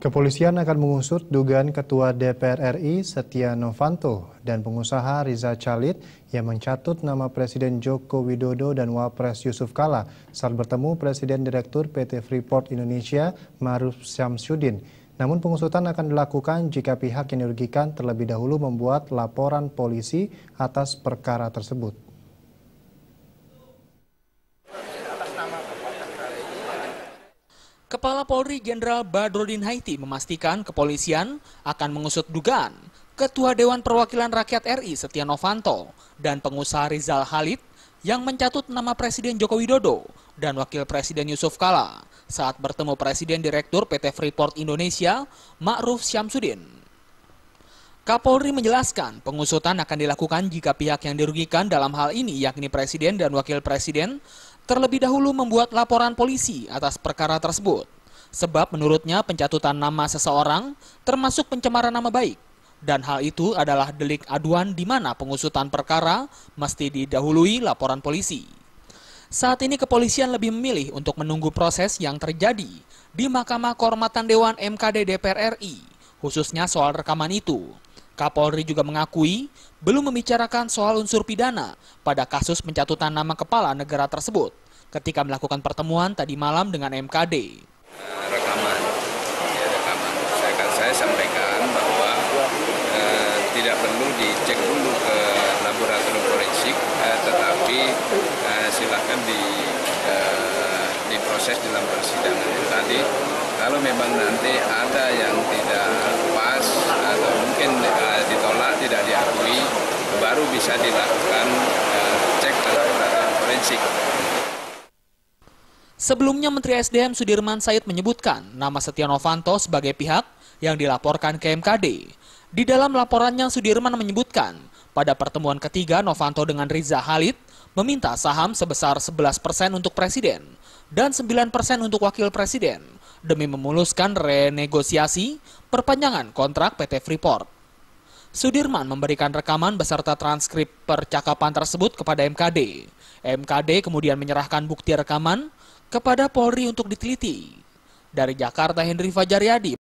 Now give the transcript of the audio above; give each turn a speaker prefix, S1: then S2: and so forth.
S1: Kepolisian akan mengusut dugaan Ketua DPR RI Setia Novanto dan pengusaha Riza Chalit yang mencatut nama Presiden Joko Widodo dan Wapres Yusuf Kala saat bertemu Presiden Direktur PT Freeport Indonesia Maruf Syamsuddin. Namun pengusutan akan dilakukan jika pihak yang dirugikan terlebih dahulu membuat laporan polisi atas perkara tersebut.
S2: Kepala Polri Jenderal Badrodin Haiti memastikan kepolisian akan mengusut dugaan Ketua Dewan Perwakilan Rakyat RI Setia Novanto dan pengusaha Rizal Halid yang mencatut nama Presiden Joko Widodo dan Wakil Presiden Yusuf Kala saat bertemu Presiden Direktur PT Freeport Indonesia, Ma'ruf Syamsuddin. Kapolri menjelaskan pengusutan akan dilakukan jika pihak yang dirugikan dalam hal ini yakni Presiden dan Wakil Presiden terlebih dahulu membuat laporan polisi atas perkara tersebut. Sebab menurutnya pencatutan nama seseorang termasuk pencemaran nama baik. Dan hal itu adalah delik aduan di mana pengusutan perkara mesti didahului laporan polisi. Saat ini kepolisian lebih memilih untuk menunggu proses yang terjadi di Mahkamah Kehormatan Dewan MKD DPR RI, khususnya soal rekaman itu. Kapolri juga mengakui belum membicarakan soal unsur pidana pada kasus pencatutan nama kepala negara tersebut ketika melakukan pertemuan tadi malam dengan MKD. Rekaman,
S3: ya, rekaman. Saya, akan, saya sampaikan bahwa eh, tidak perlu dicek dulu ke laboratorium forensik, eh, tetapi eh, silakan di, eh, diproses dalam persidangan. Tadi kalau memang nanti ada yang di bisa dilakukan eh, cek laboratorium forensik.
S2: Sebelumnya Menteri SDM Sudirman Said menyebutkan nama Setia Novanto sebagai pihak yang dilaporkan ke MKD. Di dalam laporannya Sudirman menyebutkan pada pertemuan ketiga Novanto dengan Riza Halid meminta saham sebesar 11 persen untuk presiden dan 9 persen untuk wakil presiden demi memuluskan renegosiasi perpanjangan kontrak PT Freeport. Sudirman memberikan rekaman beserta transkrip percakapan tersebut kepada MKD. MKD kemudian menyerahkan bukti rekaman kepada Polri untuk diteliti. Dari Jakarta, Hendri Fajaryadi